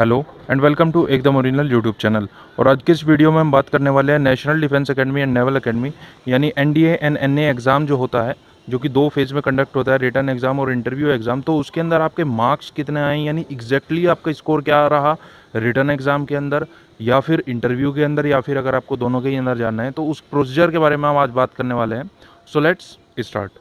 hello and welcome to एकदम original YouTube channel और आज के इस वीडियो में हम बात करने वाले हैं national defence academy and naval academy यानी एनडीए एंड एनए एग्ज़ाम जो होता है जो कि दो फेज़ में कंडक्ट होता है रिटर्न एग्ज़ाम और इंटरव्यू एग्ज़ाम तो उसके अंदर आपके मार्क्स कितने आए यानी एग्जैक्टली आपका स्कोर क्या रहा रिटर्न एग्ज़ाम के अंदर या फिर इंटरव्यू के अंदर या फिर अगर आपको दोनों के ही अंदर जानना है तो उस प्रोसीजर के बारे में हम आज बात करने वाले हैं सो लेट्स स्टार्ट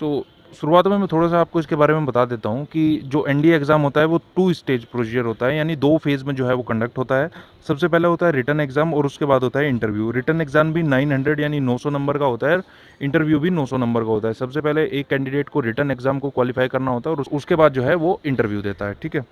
सो शुरुआत में मैं थोड़ा सा आपको इसके बारे में बता देता हूँ कि जो एन एग्ज़ाम होता है वो टू स्टेज प्रोसीजर होता है यानी दो फेज़ में जो है वो कंडक्ट होता है सबसे पहले होता है रिटर्न एग्ज़ाम और उसके बाद होता है इंटरव्यू रिटर्न एग्ज़ाम भी 900 यानी 900 नंबर का होता है इंटरव्यू भी 900 नंबर का होता है सबसे पहले एक कैंडिडेट को रिटर्न एग्ज़ाम को क्वालिफाई करना होता है और उसके बाद जो है वो इंटरव्यू देता है ठीक है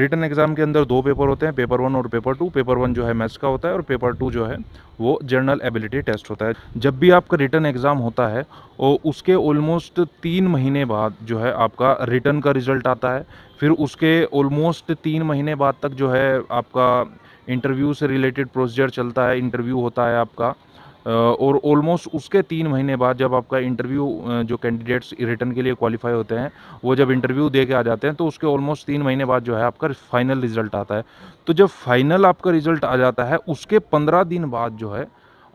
रिटर्न एग्ज़ाम के अंदर दो पेपर होते हैं पेपर वन और पेपर टू पेपर वन जो है मैथ्स का होता है और पेपर टू जो है वो जनरल एबिलिटी टेस्ट होता है जब भी आपका रिटर्न एग्ज़ाम होता है और उसके ऑलमोस्ट तीन महीने बाद जो है आपका रिटर्न का रिज़ल्ट आता है फिर उसके ऑलमोस्ट तीन महीने बाद तक जो है आपका इंटरव्यू से रिलेटेड प्रोसीजर चलता है इंटरव्यू होता है आपका और ऑलमोस्ट उसके तीन महीने बाद जब आपका इंटरव्यू जो कैंडिडेट्स रिटर्न के लिए क्वालिफाई होते हैं वो जब इंटरव्यू दे के आ जाते हैं तो उसके ऑलमोस्ट तीन महीने बाद जो है आपका फाइनल रिजल्ट आता है तो जब फाइनल आपका रिजल्ट आ जाता है उसके पंद्रह दिन बाद जो है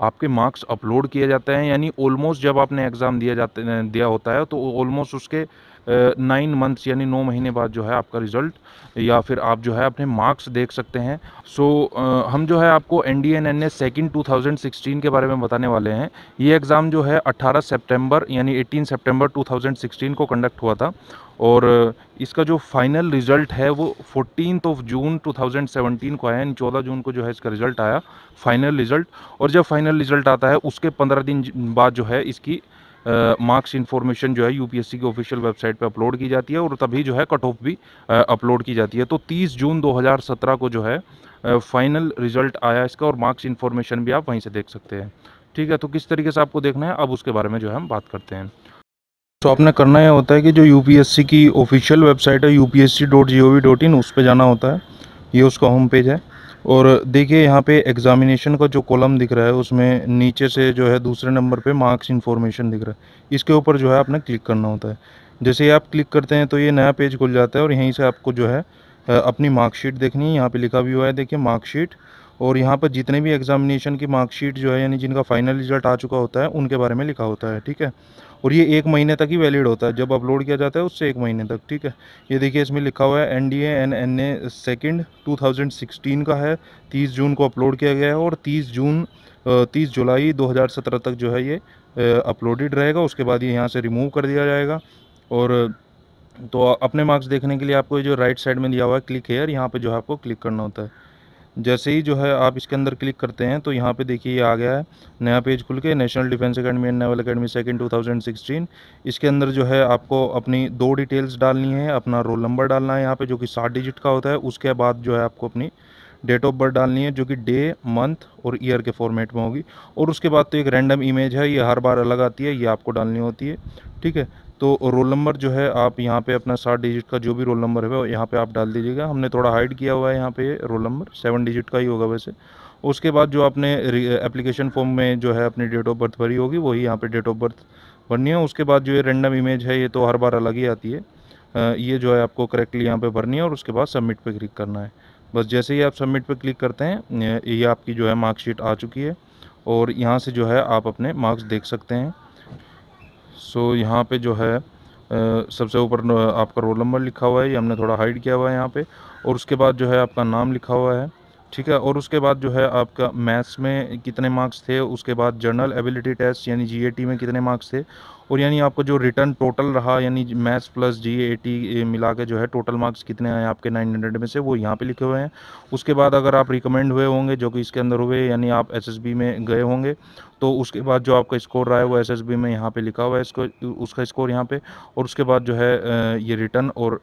आपके मार्क्स अपलोड किए जाते हैं यानी ऑलमोस्ट जब आपने एग्ज़ाम दिया जाते दिया होता है तो ऑलमोस्ट उसके नाइन मंथ्स यानी नौ महीने बाद जो है आपका रिज़ल्ट या फिर आप जो है अपने मार्क्स देख सकते हैं सो so, हम जो है आपको N D N N A second two thousand sixteen के बारे में बताने वाले हैं ये एग्ज़ाम जो है अट्ठारह सेप्टेम्बर यानी eighteen September two thousand sixteen को कंडक्ट हुआ था और इसका जो फाइनल रिज़ल्ट है वो fourteen of June two thousand seventeen को आया यानी चौदह जून को जो है इसका रिज़ल्ट आया फाइनल रिज़ल्ट और जब फाइनल रिज़ल्ट आता है उसके पंद्रह दिन बाद जो है इसकी मार्क्स इन्फॉर्मेशन जो है यूपीएससी की ऑफिशियल वेबसाइट पर अपलोड की जाती है और तभी जो है कट ऑफ भी अपलोड की जाती है तो तीस जून दो को जो है फाइनल रिजल्ट आया इसका और मार्क्स इन्फॉर्मेशन भी आप वहीं से देख सकते हैं ठीक है तो किस तरीके से आपको देखना है अब उसके बारे में जो है हम बात करते हैं तो आपने करना यह होता है कि जो यू की ऑफिशियल वेबसाइट है U P S C dot G O V dot I N पर जाना होता है ये उसका होम पेज है और देखिए यहाँ पे एग्जामिनेशन का जो कॉलम दिख रहा है उसमें नीचे से जो है दूसरे नंबर पे मार्क्स इन्फॉर्मेशन दिख रहा है इसके ऊपर जो है आपने क्लिक करना होता है जैसे आप क्लिक करते हैं तो ये नया पेज खुल जाता है और यहीं से आपको जो है अपनी मार्कशीट देखनी है यहाँ पर लिखा भी हुआ है देखिए मार्कशीट और यहाँ पर जितने भी एग्जामिनेशन की मार्कशीट जो है यानी जिनका फाइनल रिजल्ट आ चुका होता है उनके बारे में लिखा होता है ठीक है और ये एक महीने तक ही वैलिड होता है जब अपलोड किया जाता है उससे एक महीने तक ठीक है ये देखिए इसमें लिखा हुआ है N D N N A second two का है तीस जून को अपलोड किया गया है और तीस जून तीस जुलाई 2017 तक जो है ये अपलोडेड रहेगा उसके बाद ये यहाँ से रिमूव कर दिया जाएगा और तो अपने मार्क्स देखने के लिए आपको जो राइट साइड में दिया हुआ है क्लिक हेयर यहाँ पर जो है आपको क्लिक करना होता है जैसे ही जो है आप इसके अंदर क्लिक करते हैं तो यहाँ पे देखिए ये आ गया है नया पेज खुल के national defence academy and naval academy second 2016 इसके अंदर जो है आपको अपनी दो डिटेल्स डालनी है अपना रोल नंबर डालना है यहाँ पे जो कि सात डिजिट का होता है उसके बाद जो है आपको अपनी डेट ऑफ बर्थ डालनी है जो कि डे मंथ और ईयर के फॉर्मेट में होगी और उसके बाद तो एक रैंडम इमेज है ये हर बार अलग आती है ये आपको डालनी होती है ठीक है तो रोल नंबर जो है आप यहाँ पे अपना सात डिजिट का जो भी रोल नंबर है वो यहाँ पे आप डाल दीजिएगा हमने थोड़ा हाइड किया हुआ है यहाँ पे रोल नंबर सेवन डिजिट का ही होगा वैसे उसके बाद जो आपने एप्लीकेशन फॉर्म में जो है अपनी डेट ऑफ बर्थ भरी होगी वही यहाँ पे डेट ऑफ बर्थ भरनी है उसके बाद जो ये रेंडम इमेज है ये तो हर बार अलग ही आती है ये जो है आपको करेक्टली यहाँ पर भरनी है और उसके बाद सबमिट पर क्लिक करना है बस जैसे ही आप सबमिट पर क्लिक करते हैं ये आपकी जो है मार्कशीट आ चुकी है और यहाँ से जो है आप अपने मार्क्स देख सकते हैं सो यहाँ पे जो है सबसे ऊपर आपका रोल नंबर लिखा हुआ है ये हमने थोड़ा हाइड किया हुआ है यहाँ पे और उसके बाद जो है आपका नाम लिखा हुआ है ठीक है और उसके बाद जो है आपका मैथ्स में कितने मार्क्स थे उसके बाद जर्नल एबिलिटी टेस्ट यानी जीएटी में कितने मार्क्स थे और यानी आपका जो रिटर्न टोटल रहा यानी मैथ्स प्लस जी ए मिला के जो है टोटल मार्क्स कितने आए आपके 900 में से वो यहाँ पे लिखे हुए हैं उसके बाद अगर आप रिकमेंड हुए होंगे जो कि इसके अंदर हुए यानी आप एस में गए होंगे तो उसके बाद जो आपका स्कोर रहा है वो एस में यहाँ पर लिखा हुआ है इसको उसका स्कोर यहाँ पर और उसके बाद जो है ये रिटर्न और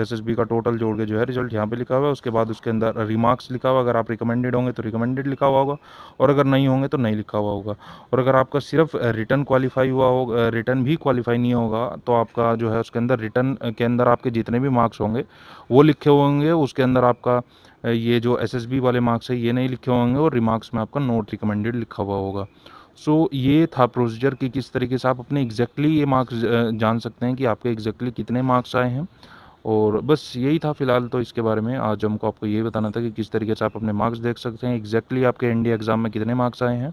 एस का टोटल जोड़ के जो है रिजल्ट यहाँ पर लिखा हुआ है उसके बाद उसके अंदर रिमार्क्स लिखा हुआ अगर आप रिकमेंडेड होंगे तो रिकमेंडेड लिखा हुआ होगा और अगर नहीं होंगे तो नहीं लिखा हुआ होगा और अगर आपका सिर्फ रिटर्न क्वालिफाई हुआ होगा रिटर्न रिटर्न भी क्वालिफाई नहीं होगा तो आपका जो है उसके अंदर रिटर्न के अंदर आपके जितने भी मार्क्स होंगे वो लिखे होंगे उसके अंदर आपका ये जो एस वाले मार्क्स है ये नहीं लिखे होंगे और रिमार्क्स में आपका नोट रिकमेंडेड लिखा हुआ होगा सो so, ये था प्रोसीजर कि किस तरीके से आप अपने एग्जैक्टली exactly ये मार्क्स जान सकते हैं कि आपके एग्जैक्टली exactly कितने मार्क्स आए हैं और बस यही था फिलहाल तो इसके बारे में आज हमको आपको ये बताना था कि किस तरीके से आप अपने मार्क्स देख सकते हैं एग्जैक्टली exactly आपके एनडीए एग्ज़ाम में कितने मार्क्स आए हैं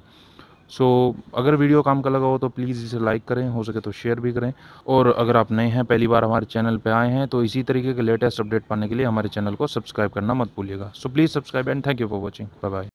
सो so, अगर वीडियो काम का लगा हो तो प्लीज़ इसे लाइक करें हो सके तो शेयर भी करें और अगर आप नए हैं पहली बार हमारे चैनल पे आए हैं तो इसी तरीके के लेटेस्ट अपडेट पाने के लिए हमारे चैनल को सब्सक्राइब करना मत भूलिएगा so please subscribe and thank you for watching bye bye